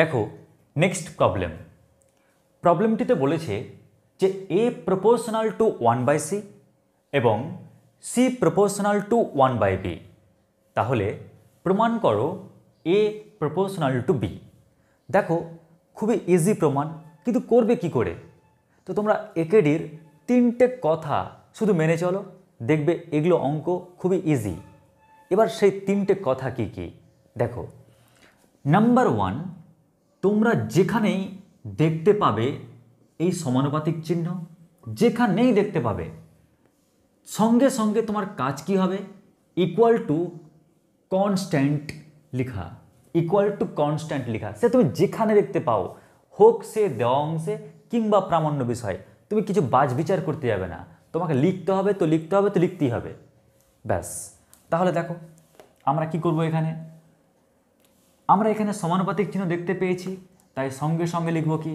দেখো next problem প্রবলেমটিতে বলেছে যে A proportional to one by C এবং C proportional to one by B তাহলে প্রমাণ করো এ প্রপোর্শনাল টু বি দেখো খুবই ইজি প্রমাণ কিন্তু করবে কি করে তো তোমরা একেডির তিনটে কথা শুধু মেনে চলো দেখবে এগুলো অঙ্ক খুবই ইজি এবার সেই তিনটে কথা কি কি দেখো নাম্বার ওয়ান তোমরা যেখানেই দেখতে পাবে এই সমানুপাতিক চিহ্ন যেখানেই দেখতে পাবে সঙ্গে সঙ্গে তোমার কাজ কি হবে ইকুয়াল টু কনস্ট্যান্ট লিখা ইকুয়াল টু কনস্ট্যান্ট লিখা সে তুমি যেখানে দেখতে পাও হোক সে দেওয়া অংশে কিংবা প্রামাণ্য বিষয় তুমি কিছু বাজ বিচার করতে যাবে না তোমাকে লিখতে হবে তো লিখতে হবে তো লিখতেই হবে ব্যাস তাহলে দেখো আমরা কি করব এখানে আমরা এখানে সমানুপাতিক চিহ্ন দেখতে পেয়েছি তাই সঙ্গে সঙ্গে লিখব কি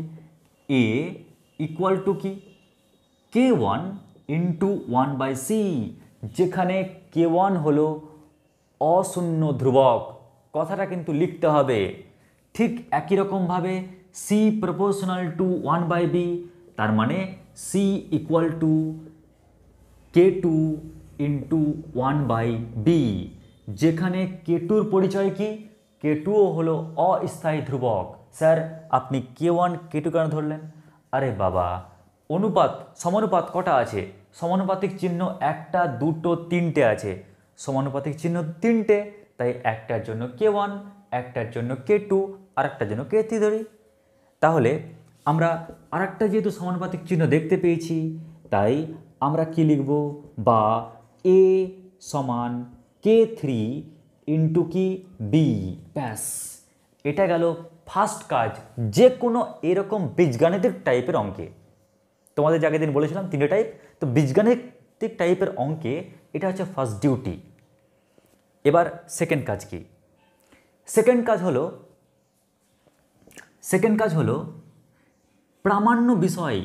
এ ইকুয়াল টু কি K one into one by C যেখানে কে ওয়ান হল অশূন্য ধ্রুবক কথাটা কিন্তু লিখতে হবে ঠিক একই রকমভাবে C proportional to one by B তার মানে C equal to K two into one by B যেখানে কে টুর পরিচয় কি কে টুও হলো অস্থায়ী ধ্রুবক স্যার আপনি কে ওয়ান কে টু কেন ধরলেন আরে বাবা অনুপাত সমানুপাত কটা আছে সমানুপাতিক চিহ্ন একটা দুটো তিনটে আছে সমানুপাতিক চিহ্ন তিনটে তাই একটার জন্য কে ওয়ান একটার জন্য কে টু আর একটার জন্য কে থ্রি ধরি তাহলে আমরা আরেকটা যেহেতু সমানুপাতিক চিহ্ন দেখতে পেয়েছি তাই আমরা কি লিখব বা এ সমান কে থ্রি ইন্টু কি বি ব্যাস এটা গেল ফার্স্ট কাজ যে কোনো এরকম বীজগাণিতিক টাইপের অঙ্কে তোমাদের যাকে দিন বলেছিলাম তিনটে টাইপ তো বীজগাণিতিক টাইপের অঙ্কে এটা হচ্ছে ফার্স্ট ডিউটি এবার সেকেন্ড কাজ কি সেকেন্ড কাজ হলো সেকেন্ড কাজ হলো প্রামাণ্য বিষয়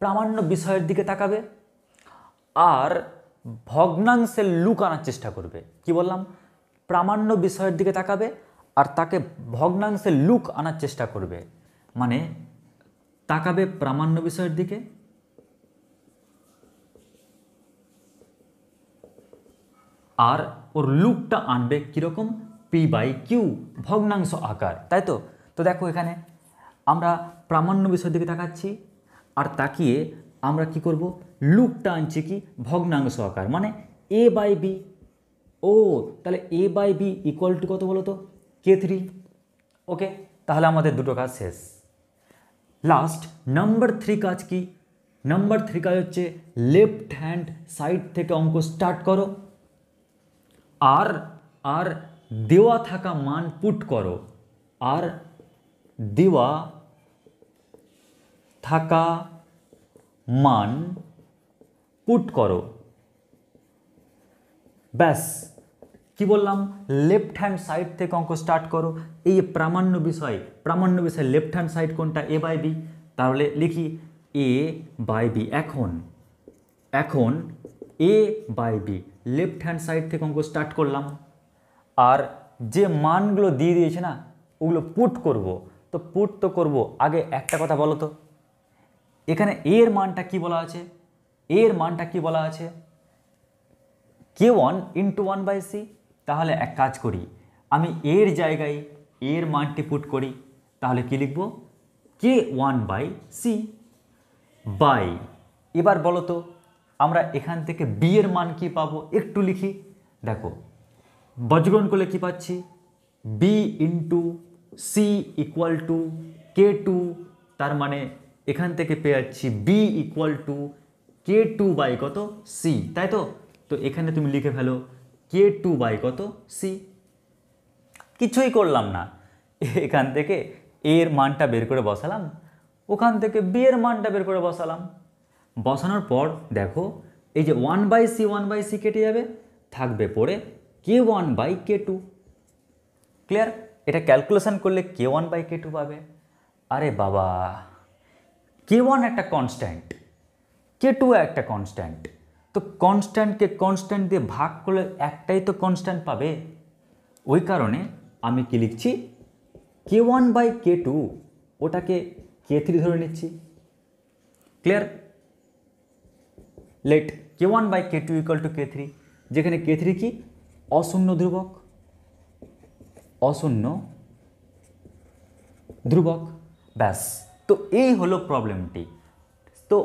প্রামাণ্য বিষয়ের দিকে তাকাবে আর ভগ্নাংশের আনার চেষ্টা করবে কি বললাম প্রামাণ্য বিষয়ের দিকে তাকাবে আর তাকে ভগ্নাংশে লুক আনার চেষ্টা করবে মানে তাকাবে প্রামাণ্য বিষয়ের দিকে আর ওর লুকটা আনবে কীরকম পি বাই কিউ ভগ্নাংশ আকার তাই তো তো দেখো এখানে আমরা প্রামাণ্য বিষয়ের দিকে তাকাচ্ছি আর তাকিয়ে আমরা কি করব লুকটা আনছি কি ভগ্নাংশ আকার মানে এ বাই বি ও তাহলে A by B equal to কত বলো তো কে থ্রি ওকে তাহলে আমাদের দুটো কাজ শেষ লাস্ট নাম্বার থ্রি কাজ কি নাম্বার থ্রি কাজ হচ্ছে লেফট হ্যান্ড সাইড থেকে অঙ্ক স্টার্ট করো আর আর দেওয়া থাকা মান পুট করো আর দেওয়া থাকা মান পুট করো ব্যাস কি বললাম লেফট হ্যান্ড সাইড থেকে অঙ্ক স্টার্ট করো এই প্রামাণ্য বিষয় প্রামাণ্য বিষয় লেফট হ্যান্ড সাইড কোনটা এ বাই বি তাহলে লিখি এ বাই বি এখন এখন A by B left hand side থেকে অঙ্ক স্টার্ট করলাম আর যে মানগুলো দিয়ে দিয়েছে না ওগুলো পুট করব তো পুট তো করব আগে একটা কথা বলো তো এখানে এর মানটা কি বলা আছে এর মানটা কি বলা আছে K one into one by C তাহলে এক কাজ করি আমি এর জায়গায় এর মানটি পুট করি তাহলে কি লিখব K one by C by এবার বলো তো আমরা এখান থেকে বি এর মান কি পাবো একটু লিখি দেখো বজ্রগ্রহণ করলে কি পাচ্ছি B into C equal to K two তার মানে এখান থেকে পেয়ে যাচ্ছি B equal to K two by কত সি তাই তো তো এখানে তুমি লিখে ফেলো কে টু বাই কত সি কিছুই করলাম না এখান থেকে এর মানটা বের করে বসালাম ওখান থেকে বি এর মানটা বের করে বসালাম বসানোর পর দেখো এই যে one by C one by C কেটে যাবে থাকবে পড়ে K one by K two clear এটা ক্যালকুলেশান করলে K one by K two পাবে আরে বাবা কে ওয়ান একটা কনস্ট্যান্ট কে টু একটা কনস্ট্যান্ট তো কনস্ট্যান্টকে কনস্ট্যান্ট দিয়ে ভাগ করলে একটাই তো কনস্ট্যান্ট পাবে ওই কারণে আমি কি লিখছি K one by K two ওটাকে কে থ্রি ধরে নিচ্ছি clear let K one by K two equal to K three যেখানে কে থ্রি কি অশূন্য ধ্রুবক অশূন্য ধ্রুবক ব্যাস তো এই হলো প্রবলেমটি তো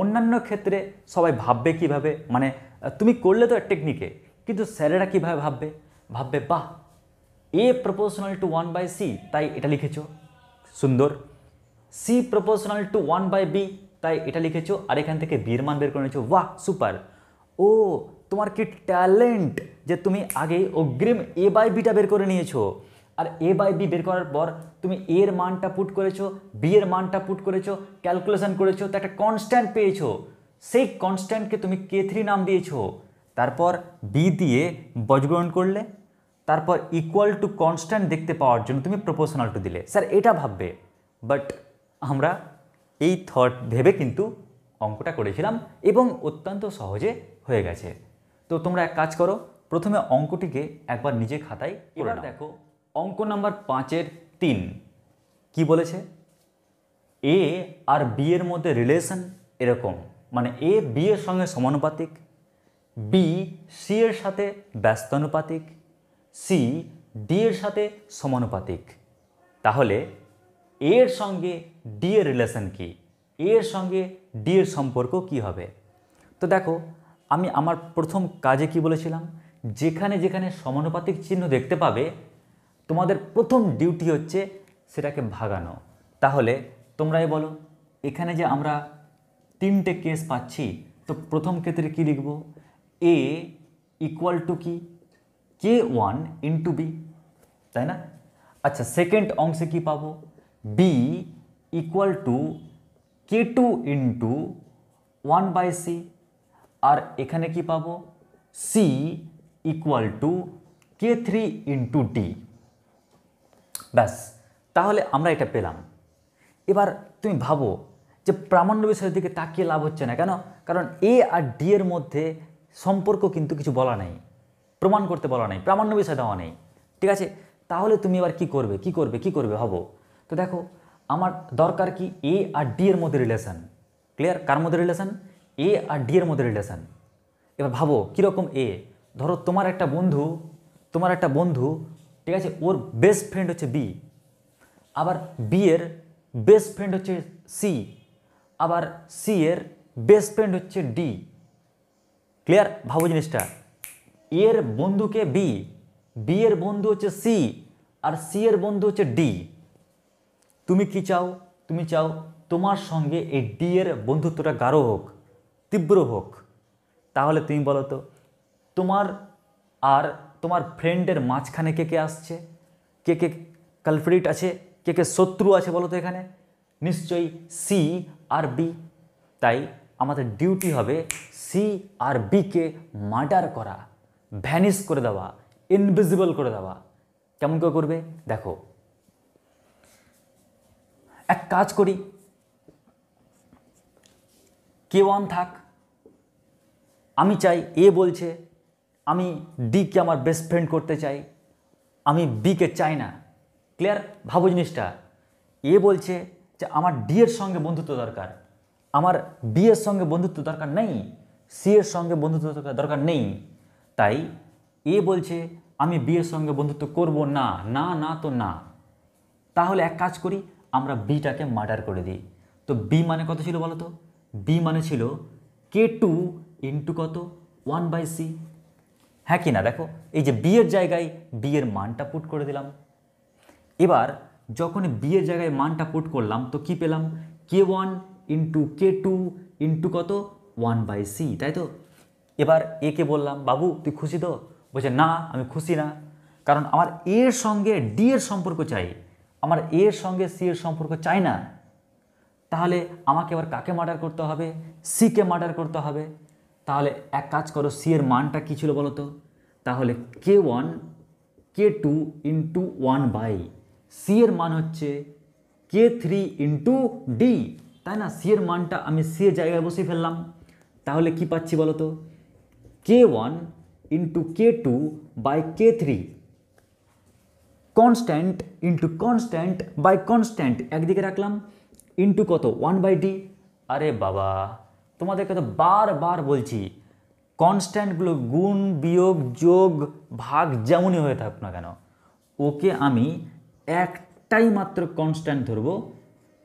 অন্যান্য ক্ষেত্রে সবাই ভাববে কিভাবে মানে তুমি করলে তো টেকনিকে কিন্তু স্যারেরা কীভাবে ভাববে ভাববে বাহ A proportional to one by C তাই এটা লিখেছ সুন্দর C proportional to one by B তাই এটা লিখেছ আর এখান থেকে বীর মান বের করে নিয়েছো বাহ সুপার ও তোমার কি ট্যালেন্ট যে তুমি আগেই অগ্রিম এ বাই বিটা বের করে নিয়েছো আর এ বাই বি বের করার পর তুমি এর মানটা পুট করেছো বি এর মানটা পুট করেছো ক্যালকুলেশন করেছো তো একটা কনস্ট্যান্ট পেয়েছো সেই কনস্ট্যান্টকে তুমি কে থ্রি নাম দিয়েছো তারপর বি দিয়ে বজগ্রহণ করলে তারপর ইকুয়াল টু কনস্ট্যান্ট দেখতে পাওয়ার জন্য তুমি প্রপোশনাল টু দিলে স্যার এটা ভাববে বাট আমরা এই থট ভেবে কিন্তু অঙ্কটা করেছিলাম এবং অত্যন্ত সহজে হয়ে গেছে তো তোমরা এক কাজ করো প্রথমে অঙ্কটিকে একবার নিজে খাতায় এবার দেখো অঙ্ক নাম্বার পাঁচের তিন কি বলেছে এ আর বি এর মধ্যে রিলেশন এরকম মানে এ বি এর সঙ্গে সমানুপাতিক বি সি এর সাথে ব্যস্তানুপাতিক সি ডি এর সাথে সমানুপাতিক তাহলে এ এর সঙ্গে ডি এর রিলেশন কি এ এর সঙ্গে ডি এর সম্পর্ক কি হবে তো দেখো আমি আমার প্রথম কাজে কি বলেছিলাম যেখানে যেখানে সমানুপাতিক চিহ্ন দেখতে পাবে তোমাদের প্রথম ডিউটি হচ্ছে সেটাকে ভাগানো তাহলে তোমরাই বলো এখানে যে আমরা তিনটে কেস পাচ্ছি তো প্রথম ক্ষেত্রে কি লিখব এ ইকুয়াল টু কি কে ওয়ান ইন্টু বি তাই না আচ্ছা সেকেন্ড অংশে কি পাবো B equal to K two into one by C আর এখানে কি পাবো C equal to K three into D ব্যাস তাহলে আমরা এটা পেলাম এবার তুমি ভাবো যে প্রামাণ্য বিষয়ের দিকে তাকিয়ে লাভ হচ্ছে না কেন কারণ এ আর ডি এর মধ্যে সম্পর্ক কিন্তু কিছু বলা নেই প্রমাণ করতে বলা নেই প্রামাণ্য বিষয় দেওয়া নেই ঠিক আছে তাহলে তুমি এবার কি করবে কি করবে কি করবে ভাবো তো দেখো আমার দরকার কি এ আর ডি এর মধ্যে রিলেশান ক্লিয়ার কার মধ্যে রিলেশান এ আর ডি এর মধ্যে রিলেশান এবার ভাবো কীরকম এ ধরো তোমার একটা বন্ধু তোমার একটা বন্ধু ঠিক আছে ওর বেস্ট ফ্রেন্ড হচ্ছে বি আবার বি এর বেস্ট ফ্রেন্ড হচ্ছে সি আবার সি এর বেস্ট ফ্রেন্ড হচ্ছে ডি ক্লিয়ার ভাবো জিনিসটা এর বন্ধুকে বি বি এর বন্ধু হচ্ছে সি আর সি এর বন্ধু হচ্ছে ডি তুমি কি চাও তুমি চাও তোমার সঙ্গে এই ডি এর বন্ধুত্বটা গাঢ় হোক তীব্র হোক তাহলে তুমি বলো তো তোমার আর তোমার ফ্রেন্ডের মাঝখানে কে কে আসছে কে কে কালফ্রিট আছে কে কে শত্রু আছে বলো তো এখানে নিশ্চয়ই সি আর বি তাই আমাদের ডিউটি হবে সি আর বিকে মার্ডার করা ভ্যানিশ করে দেওয়া ইনভিজিবল করে দেওয়া কেমন কেউ করবে দেখো এক কাজ করি কে ওয়ান থাক আমি চাই এ বলছে আমি ডিকে আমার বেস্ট ফ্রেন্ড করতে চাই আমি বিকে চাই না ক্লিয়ার ভাবো জিনিসটা এ বলছে যে আমার ডি এর সঙ্গে বন্ধুত্ব দরকার আমার বি এর সঙ্গে বন্ধুত্ব দরকার নেই সি এর সঙ্গে বন্ধুত্ব দরকার নেই তাই এ বলছে আমি বি এর সঙ্গে বন্ধুত্ব করব না না না তো না তাহলে এক কাজ করি আমরা বিটাকে মার্ডার করে দিই তো বি মানে কত ছিল বলো তো বি মানে ছিল কে টু ইন্টু কত ওয়ান বাই সি হ্যাঁ কি না দেখো এই যে বিয়ের জায়গায় বিয়ের মানটা পুট করে দিলাম এবার যখন বিয়ের জায়গায় মানটা পুট করলাম তো কি পেলাম K one into K two into কত ওয়ান বাই সি তাই তো এবার একে বললাম বাবু তুই খুশি তো বলছে না আমি খুশি না কারণ আমার এর সঙ্গে ডি এর সম্পর্ক চাই আমার এর সঙ্গে সি এর সম্পর্ক চাই না তাহলে আমাকে এবার কাকে মার্ডার করতে হবে সিকে মার্ডার করতে হবে তাহলে এক কাজ করো সি এর মানটা কী ছিল বলো তো তাহলে K one K two into one by C এর মান হচ্ছে কে থ্রি ইন্টু ডি তাই না সি এর মানটা আমি সি এর জায়গায় বসে ফেললাম তাহলে কি পাচ্ছি বলো তো K one into K two by K three constant into constant by constant একদিকে রাখলাম ইন্টু কত ওয়ান বাই ডি আরে বাবা তোমাদেরকে তো বারবার বলছি কনস্ট্যান্টগুলো গুণ বিয়োগ যোগ ভাগ যেমনই হয়ে থাকুক না কেন ওকে আমি একটাই মাত্র কনস্ট্যান্ট ধরবো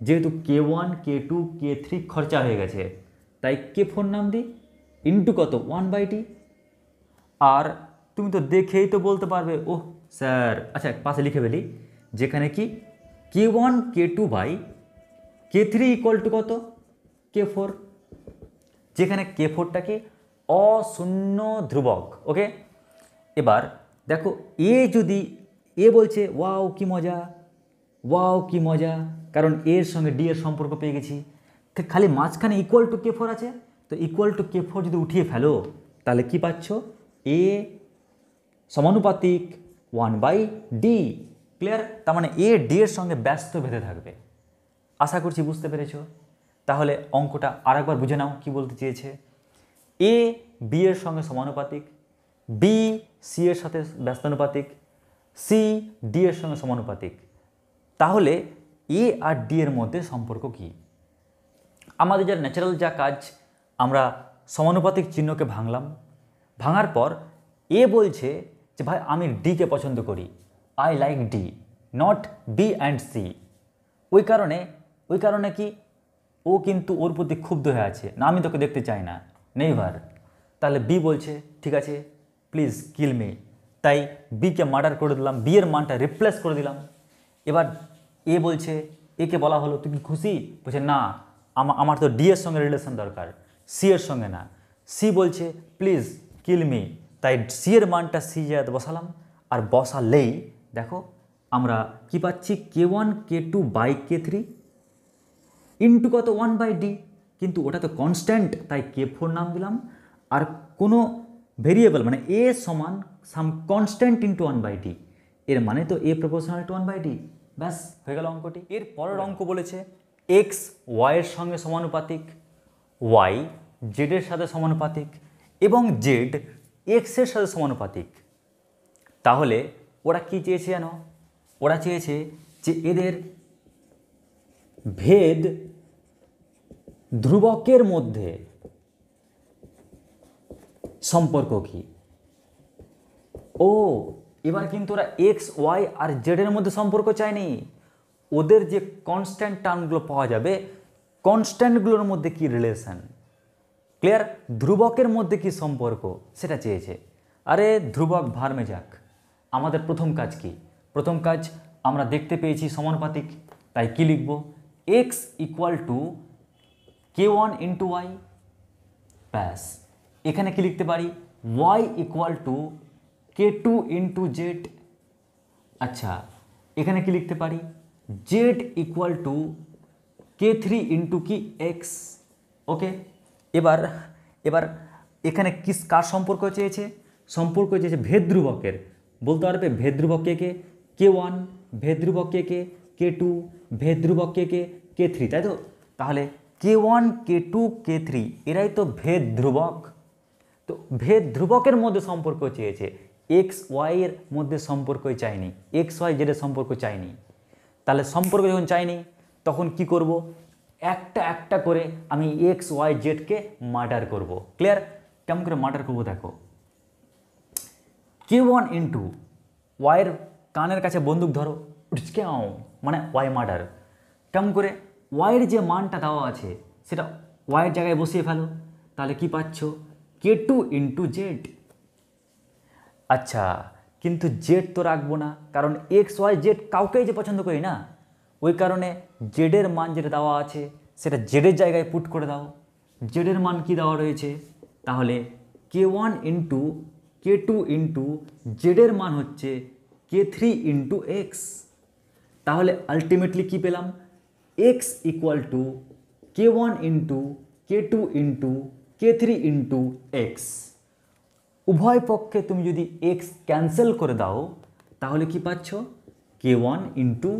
যেহেতু K one K two K three খরচা হয়ে গেছে তাই কে ফোর নাম দিই ইন্টু কত ওয়ান বাই টি আর তুমি তো দেখেই তো বলতে পারবে ওহ স্যার আচ্ছা পাশে লিখে ফেলি যেখানে কি K one K two by K three equal to কত কে ফোর যেখানে কে ফোরটা কি অশূন্য ধ্রুবক ওকে এবার দেখো এ যদি এ বলছে ওয়াও কি মজা ওয়াও কি মজা কারণ এর সঙ্গে ডি এর সম্পর্ক পেয়ে গেছি খালি মাঝখানে ইকুয়াল টু কে ফোর আছে তো ইকুয়াল টু কে ফোর যদি উঠিয়ে ফেলো তাহলে কি পাচ্ছ এ সমানুপাতিক ওয়ান বাই ডি ক্লিয়ার তার মানে এ ডি এর সঙ্গে ব্যস্ত ভেদে থাকবে আশা করছি বুঝতে পেরেছো তাহলে অঙ্কটা আরেকবার বুঝে নাও কী বলতে চেয়েছে এ বি এর সঙ্গে সমানুপাতিক বি সি এর সাথে ব্যস্তানুপাতিক সি ডি এর সঙ্গে সমানুপাতিক তাহলে এ আর ডি এর মধ্যে সম্পর্ক কি আমাদের যা ন্যাচারাল যা কাজ আমরা সমানুপাতিক চিহ্নকে ভাঙলাম ভাঙার পর এ বলছে যে ভাই আমি ডিকে পছন্দ করি I like D not B and C ওই কারণে ওই কারণে কি ও কিন্তু ওর প্রতি ক্ষুব্ধ হয়ে আছে না আমি তোকে দেখতে চাই না নেইভার তাহলে বি বলছে ঠিক আছে প্লিজ কিল মে তাই বিকে মার্ডার করে দিলাম বিয়ের মানটা রিপ্লেস করে দিলাম এবার এ বলছে একে বলা হলো তুই কি খুশি বলছে না আমার তো ডি এর সঙ্গে রিলেশন দরকার সি এর সঙ্গে না সি বলছে প্লিজ কিল মি তাই সি এর মানটা সি জায়গাতে বসালাম আর বসালেই দেখো আমরা কি পাচ্ছি K one K two by K three into কত ওয়ান বাই ডি কিন্তু ওটা তো কনস্ট্যান্ট তাই কে ফোর নাম দিলাম আর কোনো ভেরিয়েবল মানে এ সমান some constant into one by D এর মানে তো A proportional to one by D ব্যাস হয়ে গেল অঙ্কটি এর পরের অঙ্ক বলেছে এক্স ওয়াইয়ের সঙ্গে সমানুপাতিক ওয়াই জেডের সাথে সমানুপাতিক এবং জেড এক্সের সাথে সমানুপাতিক তাহলে ওরা কি চেয়েছে জানো ওরা চেয়েছে যে এদের ভেদ ধ্রুবকের মধ্যে সম্পর্ক কি ও এবার কিন্তু ওরা এক্স ওয়াই আর জেডের মধ্যে সম্পর্ক চায়নি ওদের যে কনস্ট্যান্ট টার্মগুলো পাওয়া যাবে কনস্ট্যান্টগুলোর মধ্যে কি রিলেশন ক্লিয়ার ধ্রুবকের মধ্যে কি সম্পর্ক সেটা চেয়েছে আরে ধ্রুবক ভার্মে যাক আমাদের প্রথম কাজ কি প্রথম কাজ আমরা দেখতে পেয়েছি সমানুপাতিক তাই কি লিখব X equal to K one into Y ব্যাস এখানে কি লিখতে পারি Y equal to K two into Z আচ্ছা এখানে কি লিখতে পারি Z equal to K three into কি এক্স ওকে এবার এবার এখানে কিস কার সম্পর্ক চেয়েছে সম্পর্ক চেয়েছে ভেদ্রুবকের বলতে পারবে ভেদ্রুবক কে কে কে ওয়ান ভেদ্রুবক কে কে কে টু ভেদ্রুবক কে কে কে থ্রি তাই তো তাহলে K one K two K three এরাই তো ভেদ ধ্রুবক তো ভেদ ধ্রুবকের মধ্যে সম্পর্ক চেয়েছে এক্স ওয়াইয়ের মধ্যে সম্পর্কই চাইনি এক্স ওয়াই জেডের সম্পর্ক চাইনি তাহলে সম্পর্ক যখন চাইনি তখন কি করব একটা একটা করে আমি এক্স ওয়াই জেডকে মার্ডার করব ক্লিয়ার কেমন করে মার্ডার করবো দেখো কে ওয়ান ইন্টু ওয়াইয়ের কানের কাছে বন্দুক ধরো উঠকে মানে ওয়াই মার্ডার কেমন করে ওয়াইয়ের যে মানটা দেওয়া আছে সেটা ওয়াইয়ের জায়গায় বসিয়ে ফেলো তাহলে কি পাচ্ছ কে টু ইন্টু জেড আচ্ছা কিন্তু জেড তো রাখবো না কারণ এক্স ওয়াই জেড কাউকেই যে পছন্দ করি না ওই কারণে জেডের মান যেটা দেওয়া আছে সেটা জেডের জায়গায় পুট করে দাও জেডের মান কি দেওয়া রয়েছে তাহলে K one into K two into জেডের মান হচ্ছে কে থ্রি ইন্টু এক্স তাহলে আলটিমেটলি কী পেলাম x equal to k1 into k2 into k3 into x উভয় পক্ষে তুমি যদি x ক্যান্সেল করে দাও তাহলে কি পাচ্ছ k1 into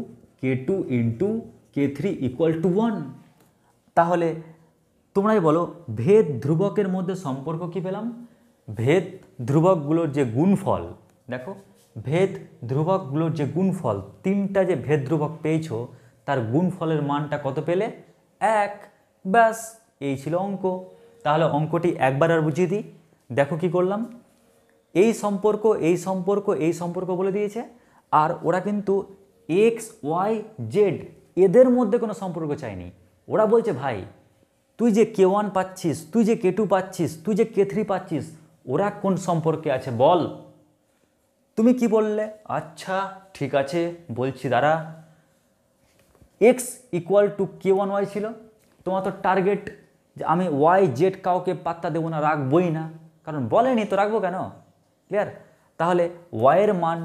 k2 into k3 equal to 1 তাহলে তোমরাই বলো ভেদ ধ্রুবকের মধ্যে সম্পর্ক কি পেলাম ভেদ ধ্রুবকগুলোর যে গুণফল দেখো ভেদ ধ্রুবকগুলোর যে গুণফল তিনটা যে ভেদ ধ্রুবক পেয়েছো তার গুণফলের মানটা কত পেলে এক ব্যাস এই ছিল অঙ্ক তাহলে অঙ্কটি একবার আর বুঝিয়ে দিই দেখো কি করলাম এই সম্পর্ক এই সম্পর্ক এই সম্পর্ক বলে দিয়েছে আর ওরা কিন্তু এক্স ওয়াই জেড এদের মধ্যে কোনো সম্পর্ক চায়নি ওরা বলছে ভাই তুই যে কে ওয়ান পাচ্ছিস তুই যে কে টু পাচ্ছিস তুই যে কে থ্রি পাচ্ছিস ওরা কোন সম্পর্কে আছে বল তুমি কি বললে আচ্ছা ঠিক আছে বলছি দাঁড়া X equal to K one Y ছিল তোমার তো টার্গেট যে আমি ওয়াই জেড কাউকে পাত্তা দেবো না রাখবই না কারণ বলেনি তো রাখবো কেন ক্লিয়ার তাহলে ওয়াইয়ের মান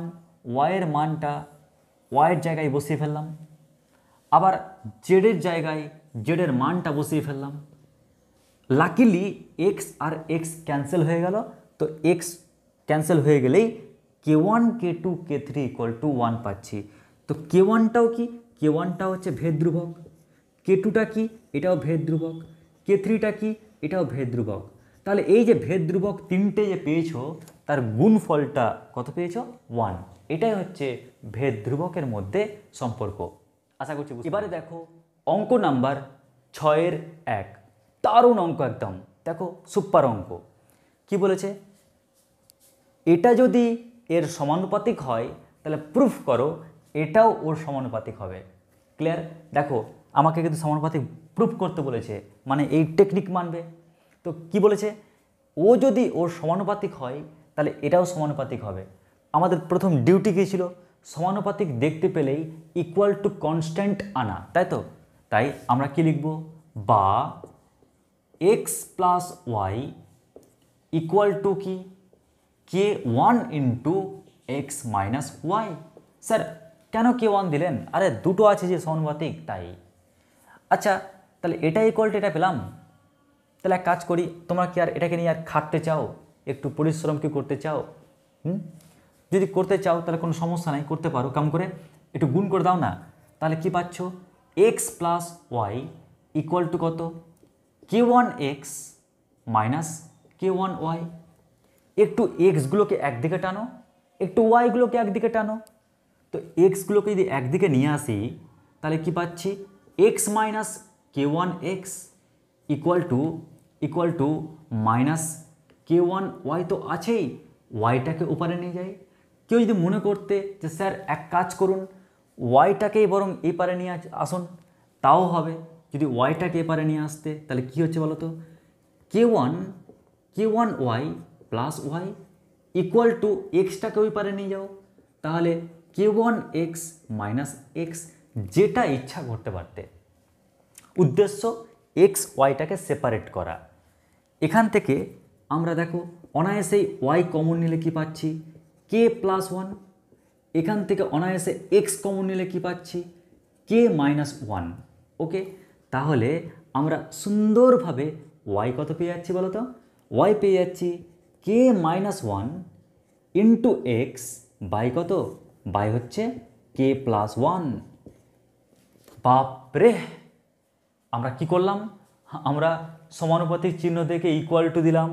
ওয়াইয়ের মানটা ওয়াইয়ের জায়গায় বসিয়ে ফেললাম আবার জেডের জায়গায় জেডের মানটা বসিয়ে ফেললাম লাকিলি এক্স আর এক্স ক্যান্সেল হয়ে গেল তো এক্স ক্যান্সেল হয়ে গেলেই K one K two K three equal to one পাচ্ছি তো কে ওয়ানটাও কি কে ওয়ানটা হচ্ছে ভেদ ধ্রুবক কে টুটা কী এটাও ভেদ ধ্রুবক কে থ্রিটা কী এটাও ভেদ ধ্রুবক তাহলে এই যে ভেদ ধ্রুবক তিনটে যে পেয়েছো তার গুণফলটা কত পেয়েছ ওয়ান এটাই হচ্ছে ভেদ ধ্রুবকের মধ্যে সম্পর্ক আশা করছি এবারে দেখো অঙ্ক নাম্বার ছয়ের এক দারুণ অঙ্ক একদম দেখো সুপার অঙ্ক কি বলেছে এটা যদি এর সমানুপাতিক হয় তাহলে প্রুফ করো এটাও ওর সমানুপাতিক হবে ক্লিয়ার দেখো আমাকে কিন্তু সমানুপাতিক প্রুফ করতে বলেছে মানে এই টেকনিক মানবে তো কি বলেছে ও যদি ওর সমানুপাতিক হয় তাহলে এটাও সমানুপাতিক হবে আমাদের প্রথম ডিউটি কী ছিল সমানুপাতিক দেখতে পেলেই ইকুয়াল টু কনস্ট্যান্ট আনা তাই তো তাই আমরা কি লিখব বা X plus Y equal to কি K one into X minus Y sir কেন কে ওয়ান দিলেন আরে দুটো আছে যে সমানুপাতিক তাই আচ্ছা তাহলে এটা ইকোয়াল এটা পেলাম তাহলে এক কাজ করি তোমরা কি আর এটাকে নিয়ে আর খাটতে চাও একটু পরিশ্রম কি করতে চাও হুম যদি করতে চাও তাহলে কোনো সমস্যা নাই করতে পারো কেমন করে একটু গুণ করে দাও না তাহলে কি পাচ্ছ X plus Y equal to কত K one X minus K one Y একটু এক্সগুলোকে একদিকে টানো একটু ওয়াইগুলোকে একদিকে টানো তো এক্সগুলোকে যদি একদিকে নিয়ে আসি তাহলে কি পাচ্ছি X minus K one X equal to equal to minus K one Y তো আছেই ওয়াইটাকে উপরে নিয়ে যাই কেউ যদি মনে করতে যে স্যার এক কাজ করুন ওয়াইটাকেই বরং এপারে নিয়ে আসুন তাও হবে যদি ওয়াইটাকে এপারে নিয়ে আসতে তাহলে কি হচ্ছে বলো তো K one K one Y plus Y equal to এক্সটাকে ওই পারে নিয়ে যাও তাহলে K one X minus X যেটা ইচ্ছা করতে পারতে উদ্দেশ্য এক্স ওয়াইটাকে সেপারেট করা এখান থেকে আমরা দেখো অনায়াসেই ওয়াই কমন নিলে কি পাচ্ছি কে প্লাস ওয়ান এখান থেকে অনায়াসে এক্স কমন নিলে কি পাচ্ছি কে মাইনাস ওয়ান ওকে তাহলে আমরা সুন্দরভাবে ওয়াই কত পেয়ে যাচ্ছি বলো তো ওয়াই পেয়ে যাচ্ছি K minus one into X by কত বাই হচ্ছে কে প্লাস ওয়ান বাপরে আমরা কি করলাম আমরা সমানুপাতিক চিহ্ন থেকে ইকুয়াল টু দিলাম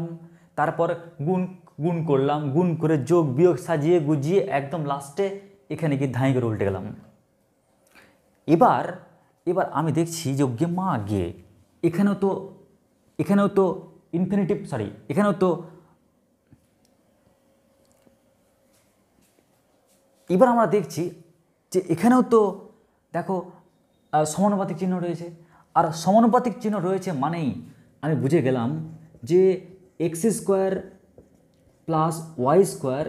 তারপর গুণ গুণ করলাম গুণ করে যোগ বিয়োগ সাজিয়ে গুজিয়ে একদম লাস্টে এখানে গিয়ে ধাঁই করে উল্টে গেলাম এবার এবার আমি দেখছি যজ্ঞে মা গে এখানেও তো এখানেও তো ইনফিনিটিভ সরি এখানেও তো এবার আমরা দেখছি যে এখানেও তো দেখো সমানুপাতিক চিহ্ন রয়েছে আর সমানুপাতিক চিহ্ন রয়েছে মানেই আমি বুঝে গেলাম যে X square plus Y square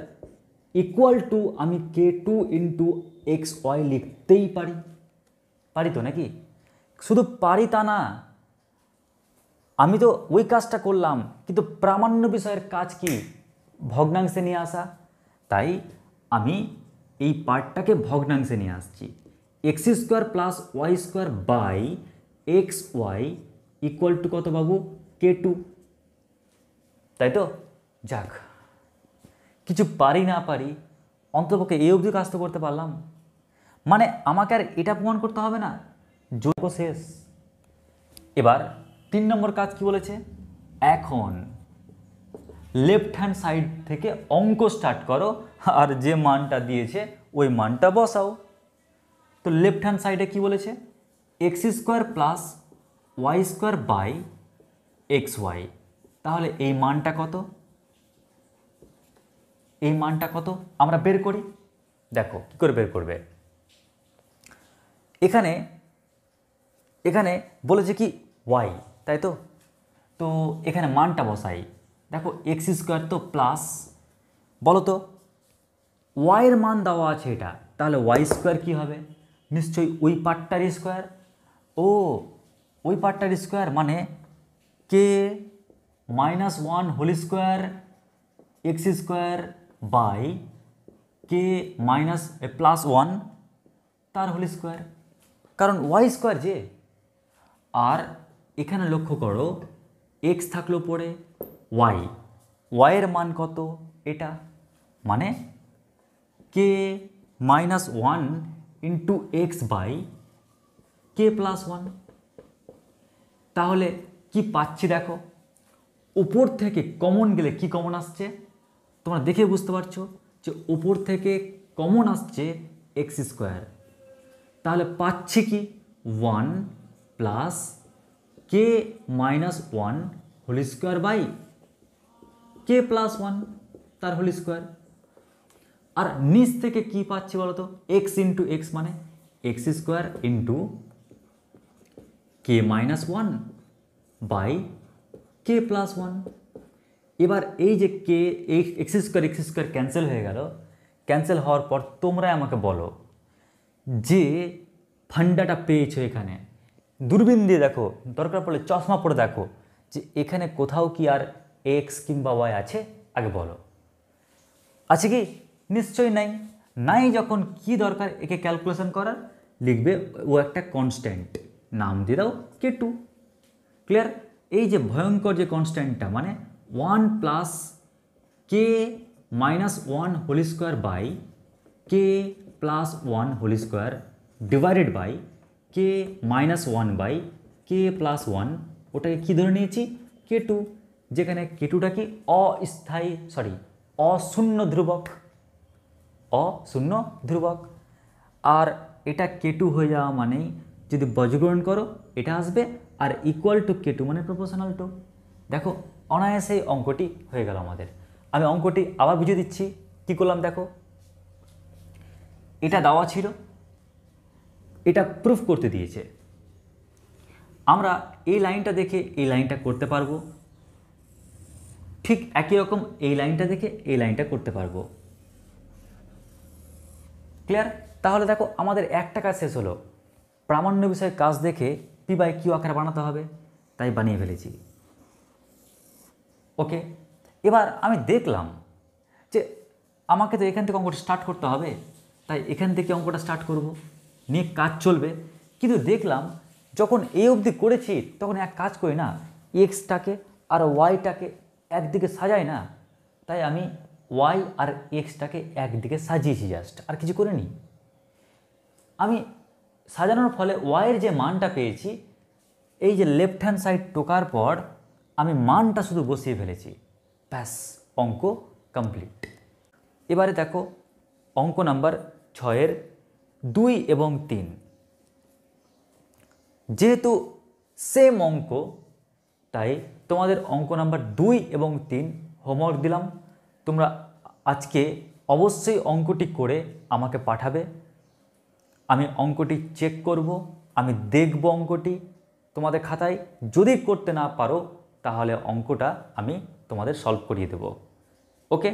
equal to আমি K two into X Y লিখতেই পারি পারি তো নাকি শুধু পারি তা না আমি তো ওই কাজটা করলাম কিন্তু প্রামাণ্য বিষয়ের কাজ কি ভগ্নাংশে নিয়ে আসা তাই আমি এই পার্টটাকে ভগ্নাংশে নিয়ে আসছি X square plus Y square by X Y equal to কত বাবু কে টু তাই তো যাক কিছু পারি না পারি অন্তপক্ষে এই অবধি কাজ তো করতে পারলাম মানে আমাকে আর এটা প্রমাণ করতে হবে না যোগ শেষ এবার তিন নম্বর কাজ কি বলেছে এখন লেফট হ্যান্ড সাইড থেকে অঙ্ক স্টার্ট করো আর যে মানটা দিয়েছে ওই মানটা বসাও তো লেফট হ্যান্ড সাইডে কি বলেছে X square plus Y square by X Y তাহলে এই মানটা কত এই মানটা কত আমরা বের করি দেখো কী করে বের করবে এখানে এখানে বলেছে কি ওয়াই তাই তো তো এখানে মানটা বসাই দেখো এক্স স্কোয়ার তো প্লাস বলো তো ওয়াইয়ের মান দেওয়া আছে এটা তাহলে ওয়াই স্কোয়ার কী হবে নিশ্চয়ই ওই পার্টটার স্কোয়ার ও ওই পার্টটার স্কোয়ার মানে K minus one whole square X square by K minus plus one তার হোল স্কোয়ার কারণ ওয়াই স্কোয়ার যে আর এখানে লক্ষ্য করো এক্স থাকলো পরে ওয়াই ওয়াইয়ের মান কত এটা মানে K minus one into X by K plus one তাহলে কি পাচ্ছি দেখো উপর থেকে কমন গেলে কি কমন আসছে তোমরা দেখে বুঝতে পারছো যে উপর থেকে কমন আসছে এক্স স্কোয়ার তাহলে পাচ্ছি কি one plus K minus one whole square by K plus one তার হোলি স্কোয়ার আর নিচ থেকে কি পাচ্ছি বলো তো এক্স ইন্টু এক্স মানে X square into K minus one by K plus one এবার এই যে K X square X square cancel হয়ে গেল ক্যান্সেল হওয়ার পর তোমরাই আমাকে বলো যে ফান্ডাটা পেয়েছো এখানে দূরবীন দিয়ে দেখো দরকার পড়লে চশমা পরে দেখো যে এখানে কোথাও কি আর এক্স কিংবা ওয়াই আছে আগে বলো আছে কি নিশ্চয়ই নাই নাই যখন কি দরকার একে ক্যালকুলেশন করার লিখবে ও একটা কনস্ট্যান্ট নাম দিয়ে দাও কে টু ক্লিয়ার এই যে ভয়ঙ্কর যে কনস্ট্যান্টটা মানে one plus K minus one whole square by K plus one whole square divided by K minus one by K plus one ওটাকে কী ধরে নিয়েছি কে টু যেখানে কে টুটা কি অস্থায়ী সরি অশূন্য ধ্রুবক অ শূন্য ধ্রুবক আর এটা কেটু হয়ে যাওয়া মানেই যদি বজগ্রহণ করো এটা আসবে আর ইকুয়াল টু কেটু মানে প্রপোশনাল টু দেখো অনায়াসেই অঙ্কটি হয়ে গেল আমাদের আমি অঙ্কটি আবার বুঝে দিচ্ছি কী করলাম দেখো এটা দেওয়া ছিল এটা প্রুফ করতে দিয়েছে আমরা এই লাইনটা দেখে এই লাইনটা করতে পারবো ঠিক একই রকম এই লাইনটা দেখে এই লাইনটা করতে পারবো ক্লিয়ার তাহলে দেখো আমাদের একটা কাজ শেষ হলো প্রামাণ্য বিষয়ে কাজ দেখে পি বাই কিউ আকারে বানাতে হবে তাই বানিয়ে ফেলেছি ওকে এবার আমি দেখলাম যে আমাকে তো এখান থেকে অঙ্কটা স্টার্ট করতে হবে তাই এখান থেকে অঙ্কটা স্টার্ট করব নিয়ে কাজ চলবে কিন্তু দেখলাম যখন এ অবধি করেছি তখন এক কাজ করি না এক্সটাকে আর ওয়াইটাকে একদিকে সাজাই না তাই আমি ওয়াই আর এক্সটাকে একদিকে সাজিয়েছি জাস্ট আর কিছু করিনি আমি সাজানোর ফলে ওয়াইয়ের যে মানটা পেয়েছি এই যে লেফট হ্যান্ড সাইড টোকার পর আমি মানটা শুধু বসিয়ে ফেলেছি ব্যাস অঙ্ক কমপ্লিট এবারে দেখো অঙ্ক নাম্বার ছয়ের দুই এবং তিন যেহেতু সেম অঙ্ক তাই তোমাদের অঙ্ক নাম্বার দুই এবং তিন হোমওয়ার্ক দিলাম তোমরা আজকে অবশ্যই অঙ্কটি করে আমাকে পাঠাবে আমি অঙ্কটি চেক করব আমি দেখব অঙ্কটি তোমাদের খাতায় যদি করতে না পারো তাহলে অঙ্কটা আমি তোমাদের সলভ করিয়ে দেব okay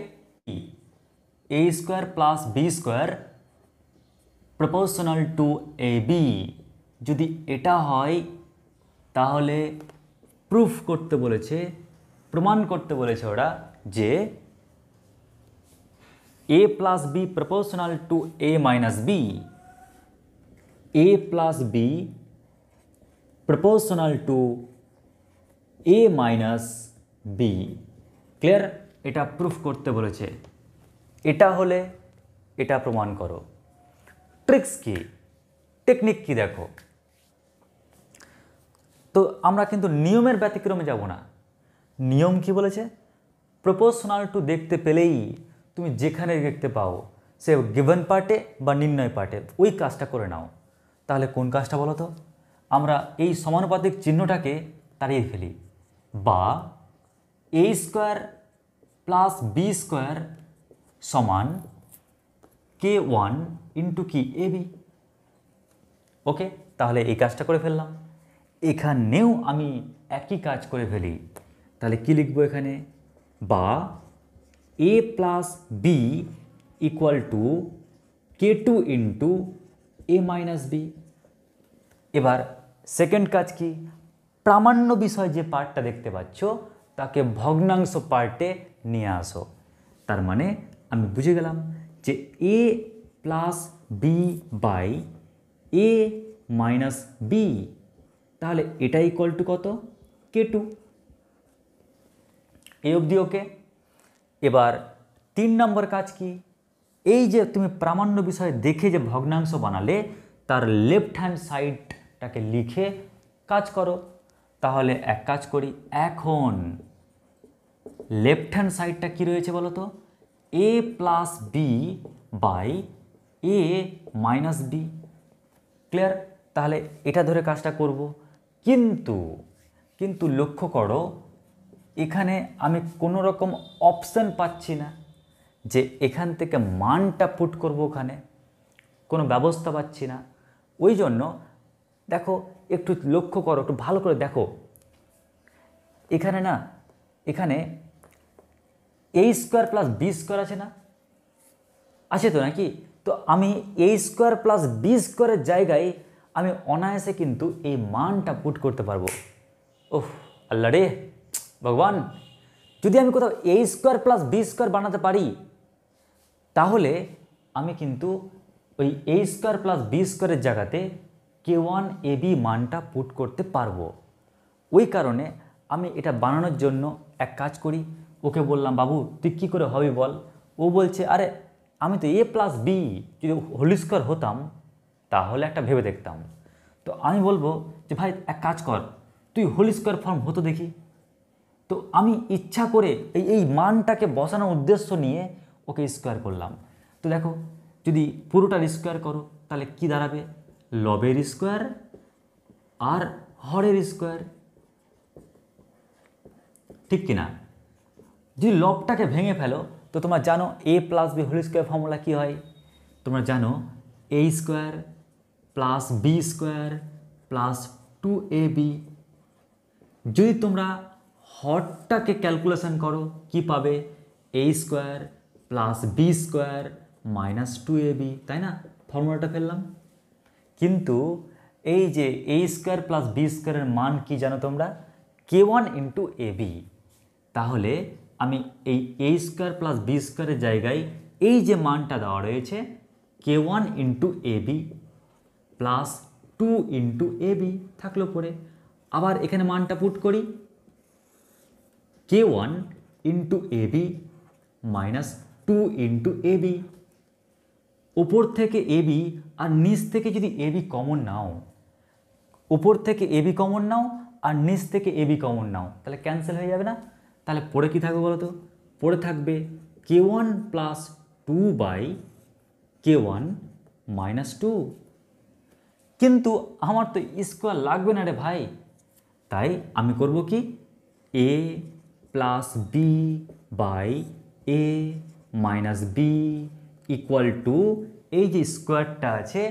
A square plus B square proportional to A B যদি এটা হয় তাহলে প্রুফ করতে বলেছে প্রমাণ করতে বলেছে ওরা যে a plus b proportional to a minus b a plus b proportional to a minus b clear এটা প্রুফ করতে বলেছে এটা হলে এটা প্রমাণ করো ট্রিক্স কি টেকনিক কি দেখো তো আমরা কিন্তু নিয়মের ব্যতিক্রমে যাব না নিয়ম কি বলেছে প্রপোশনাল টু দেখতে পেলেই তুমি যেখানে দেখতে পাও সে গিভেন পার্টে বা নির্ণয় পার্টে ওই কাজটা করে নাও তাহলে কোন কাজটা বলো তো আমরা এই সমানুপাতিক চিহ্নটাকে তাড়িয়ে ফেলি বা A square plus B square সমান কে ওয়ান ইন্টু কি এ বি ওকে তাহলে এই কাজটা করে ফেললাম এখানেও আমি একই কাজ করে ফেলি তাহলে কি লিখবো এখানে বা a plus b equal to k2 into a minus b এবার সেকেন্ড কাজ কি প্রামাণ্য বিষয় যে পার্টটা দেখতে পাচ্ছ তাকে ভগ্নাংশ পার্টে নিয়ে আসো তার মানে আমি বুঝে গেলাম যে A plus B by A minus B তাহলে এটা ইকুয়াল টু কত কে টু এ অবধি ওকে এবার তিন নম্বর কাজ কি এই যে তুমি প্রামাণ্য বিষয়ে দেখে যে ভগ্নাংশ বানালে তার লেফট হ্যান্ড সাইডটাকে লিখে কাজ করো তাহলে এক কাজ করি এখন লেফট হ্যান্ড সাইডটা কি রয়েছে বলো তো A plus B by A minus B clear তাহলে এটা ধরে কাজটা করব কিন্তু কিন্তু লক্ষ্য করো এখানে আমি কোনো রকম অপশান পাচ্ছি না যে এখান থেকে মানটা পুট করব ওখানে কোনো ব্যবস্থা পাচ্ছি না ওই জন্য দেখো একটু লক্ষ্য করো একটু ভালো করে দেখো এখানে না এখানে A square plus B square আছে না আছে তো নাকি তো আমি এ স্কোয়ার প্লাস বি স্কোয়ারের জায়গায় আমি অনায়াসে কিন্তু এই মানটা পুট করতে পারবো ওহ আল্লাহ রে ভগবান যদি আমি কোথাও A square plus B square বানাতে পারি তাহলে আমি কিন্তু ওই এ স্কোয়ার প্লাস বি স্কোয়ারের জায়গাতে কে ওয়ান এ বি মানটা পুট করতে পারবো ওই কারণে আমি এটা বানানোর জন্য এক কাজ করি ওকে বললাম বাবু তুই কী করে হবে বল ও বলছে আরে আমি তো এ প্লাস বি যদি হোল স্কোয়ার হতাম তাহলে একটা ভেবে দেখতাম তো আমি বলবো যে ভাই এক কাজ কর তুই হোল স্কোয়ার ফর্ম হতো দেখি তো আমি ইচ্ছা করে এই এই মানটাকে বসানোর উদ্দেশ্য নিয়ে ওকে স্কোয়ার করলাম তো দেখো যদি পুরোটার স্কোয়ার করো তাহলে কি দাঁড়াবে লবের স্কোয়ার আর হরের স্কোয়ার ঠিক কি না যদি লবটাকে ভেঙে ফেলো তো তোমরা জানো A plus B whole square formula কী হয় তোমরা জানো A square plus B square plus two A B যদি তোমরা হরটাকে ক্যালকুলেশান করো কি পাবে A square plus B square minus two A B তাই না ফর্মুলাটা ফেললাম কিন্তু এই যে এ স্কোয়ার প্লাস বি স্কোয়ারের মান কি জানো তোমরা K one into A B তাহলে আমি এই এ স্কোয়ার প্লাস বি স্কোয়ারের জায়গায় এই যে মানটা দেওয়া রয়েছে K one into A B plus two into A B থাকলো পরে আবার এখানে মানটা পুট করি K one into A B minus two into A B ওপর থেকে এ বি আর নিচ থেকে যদি এ বি কমন নাও উপর থেকে এ বি কমন নাও আর নিচ থেকে এ বি কমন নাও তাহলে ক্যান্সেল হয়ে যাবে না তাহলে পড়ে কি থাকবে বলো তো পড়ে থাকবে K one plus two by K one minus two কিন্তু আমার তো স্কোয়ার লাগবে না রে ভাই তাই আমি করব কি A plus B by A minus B equal to এই যে স্কোয়ারটা আছে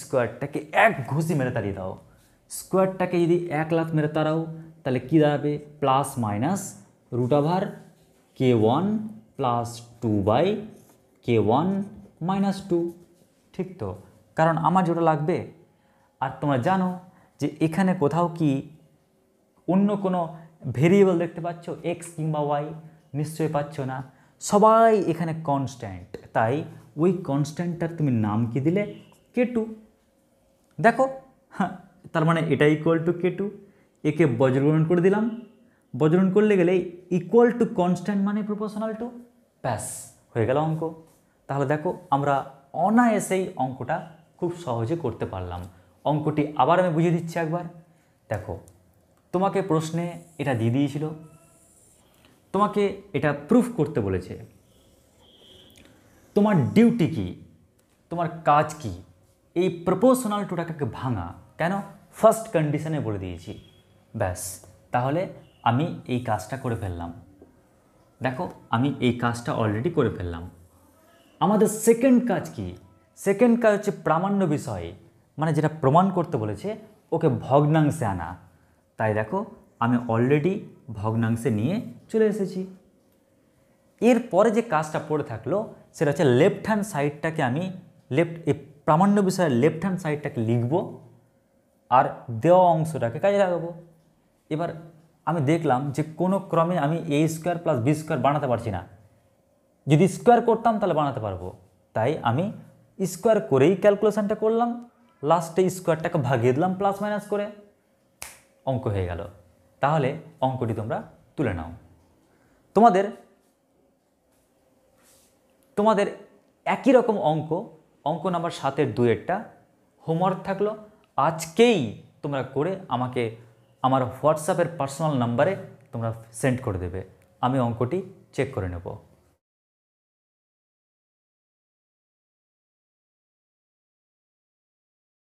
স্কোয়ারটাকে এক ঘুষি মেরে তাড়িয়ে দাও স্কোয়ারটাকে যদি এক লাখ মেরে তাড়াও তাহলে কী দাঁড়াবে plus minus root over K one plus two by K one minus two ঠিক তো কারণ আমার যেটা লাগবে আর তোমরা জানো যে এখানে কোথাও কি অন্য কোনো ভেরিয়েবল দেখতে পাচ্ছ এক্স কিংবা ওয়াই নিশ্চয়ই পাচ্ছ না সবাই এখানে কনস্ট্যান্ট তাই ওই কনস্ট্যান্টটার তুমি নাম কি দিলে কে টু দেখো হ্যাঁ তার মানে এটা ইকুয়াল টু কে টু একে বজ্রগ্রহণ করে দিলাম বজ্রগ্রহণ করলে গেলে ইকুয়াল টু কনস্ট্যান্ট মানে প্রপোশনাল টু ব্যাস হয়ে গেল অঙ্ক তাহলে দেখো আমরা অনায়াসেই অঙ্কটা খুব সহজে করতে পারলাম অঙ্কটি আবার আমি বুঝিয়ে দিচ্ছি একবার দেখো তোমাকে প্রশ্নে এটা দিয়ে দিয়েছিল তোমাকে এটা প্রুফ করতে বলেছে তোমার ডিউটি কি তোমার কাজ কি এই প্রপোশনাল টুটাকে ভাঙা কেন ফার্স্ট কন্ডিশনে বলে দিয়েছি ব্যাস তাহলে আমি এই কাজটা করে ফেললাম দেখো আমি এই কাজটা অলরেডি করে ফেললাম আমাদের সেকেন্ড কাজ কি সেকেন্ড কাজ হচ্ছে প্রামাণ্য বিষয়ে মানে যেটা প্রমাণ করতে বলেছে ওকে ভগ্নাংশে আনা তাই দেখো আমি অলরেডি ভগ্নাংশে নিয়ে চলে এসেছি এরপরে যে কাজটা পড়ে থাকলো সেটা হচ্ছে লেফট হ্যান্ড সাইডটাকে আমি লেফট এই প্রামাণ্য বিষয়ে লেফট হ্যান্ড সাইডটাকে লিখব আর দেওয়া অংশটাকে কাজে লাগাবো এবার আমি দেখলাম যে কোনো ক্রমে আমি A square plus B square বানাতে পারছি না যদি স্কোয়ার করতাম তাহলে বানাতে পারবো তাই আমি স্কোয়ার করেই ক্যালকুলেশানটা করলাম লাস্টে স্কোয়ারটাকে ভাগিয়ে দিলাম প্লাস মাইনাস করে অঙ্ক হয়ে গেল তাহলে অঙ্কটি তোমরা তুলে নাও তোমাদের তোমাদের একই রকম অঙ্ক অঙ্ক নাম্বার সাতের দুয়েরটা হোমওয়ার্ক থাকলো আজকেই তোমরা করে আমাকে আমার হোয়াটসঅ্যাপের পার্সোনাল নাম্বারে তোমরা সেন্ড করে দেবে আমি অঙ্কটি চেক করে নেব